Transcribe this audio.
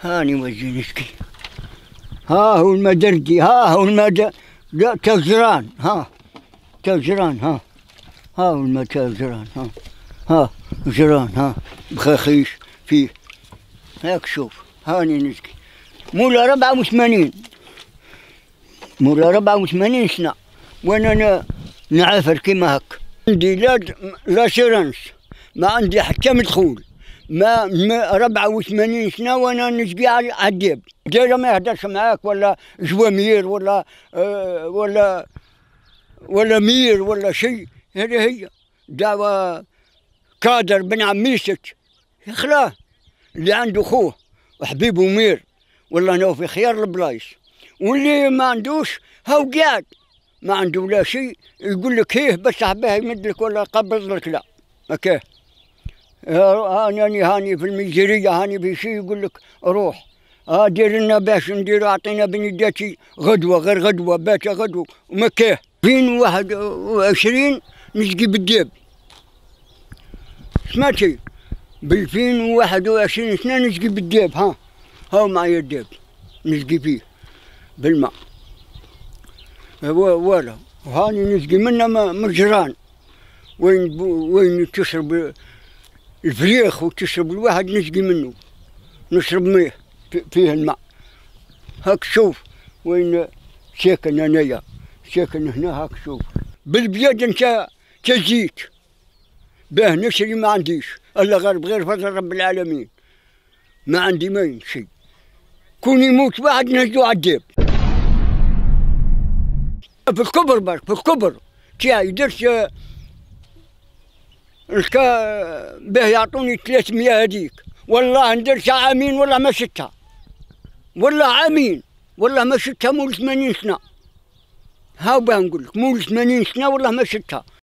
هاني وزينشكي ها هو المدردي ها هو المد تجران ها تجران ها ها هو المتزران ها ها جران ها بخخيش فيه هاك شوف هاني نسكي مولا ربعة وثمانين مولا ربعة وثمانين سنة وانا نعافر كيما هك عندي لا لا ما عندي حتى مدخول ما 84 سنه وانا نسقي على الديب ديجا ما يهدرش معاك ولا جوامير ولا آه ولا ولا مير ولا شيء هذه هي دعوة كادر بن عميسك خلاه اللي عنده خوه وحبيبه مير والله نوفي في خيار البلايص واللي ما عندوش هاو قاعد ما عنده لا شيء يقول لك هيه بس عباه يمد لك ولا قبض لك لا اوكي هاني هاني في المجرية هاني في شيء يقول لك روح اه دير لنا باش ندير اعطينا بنيداتي غدوه غير غدوه باتا غدوه ومكاه فين واحد وعشرين نسقي بالديب سمعتي بالفين وواحد وعشرين سنة نسقي بالديب ها هاو معايا الديب نسقي فيه بالماء والو هاني نسقي منه مجران الجيران وين وين تشرب الفريخ وتشرب الواحد نسقي منه نشرب ميه فيه الماء هاك شوف وين ساكن انايا ساكن هنا هاك شوف بالبيض انت تزيت باه نشري ما عنديش الا غير بغير فضل رب العالمين ما عندي ما شيء كون يموت واحد نهزو عالديب في الكبر برك في الكبر تاعي درت الكا به يعطوني 300 هذيك والله ندير شي عامين والله ما شتها والله عامين والله ما شتها مول 80 سنه ها باه نقول لك مول 80 سنه والله ما شتها